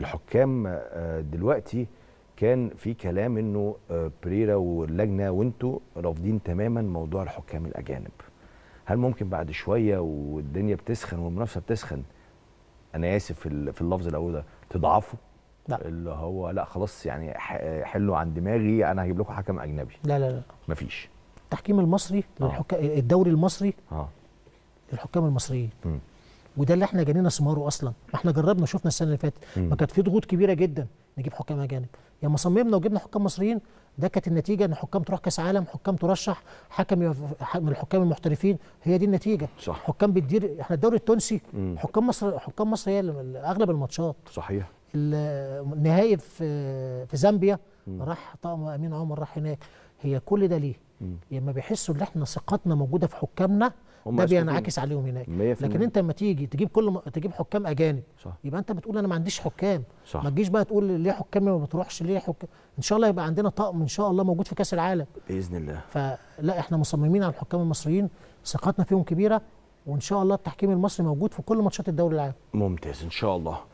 الحكام آه، دلوقتي كان في كلام انه آه، بريرا واللجنه وانتوا رافضين تماما موضوع الحكام الاجانب هل ممكن بعد شويه والدنيا بتسخن والمنافسه بتسخن انا اسف في اللفظ الاول ده تضعفوا لا اللي هو لا خلاص يعني حلوا عن دماغي انا هجيب لكم حكم اجنبي لا لا لا مفيش التحكيم المصري آه. الدوري المصري آه. للحكام المصريين وده اللي احنا جنينا ثماره اصلا ما احنا جربنا شفنا السنه اللي فاتت ما كانت في ضغوط كبيره جدا نجيب حكام اجانب يا ما صممنا وجبنا حكام مصريين ده كانت النتيجه ان حكام تروح كاس عالم حكام ترشح حكم من الحكام المحترفين هي دي النتيجه صح. حكام بتدير احنا الدوري التونسي مم. حكام مصر حكام مصر هي اغلب الماتشات صحيح النهائي في في زامبيا راح طقم امين عمر راح هناك هي كل ده ليه لما بيحسوا ان احنا ثقتنا موجوده في حكامنا ده بينعكس عليهم هناك لكن انت لما تيجي تجيب كل م... تجيب حكام اجانب صح. يبقى انت بتقول انا ما عنديش حكام صح. ما تجيش بقى تقول ليه حكام ما بتروحش ليه حكام ان شاء الله يبقى عندنا طقم ان شاء الله موجود في كاس العالم باذن الله فلا احنا مصممين على الحكام المصريين ثقتنا فيهم كبيره وان شاء الله التحكيم المصري موجود في كل ماتشات الدوري العام ممتاز ان شاء الله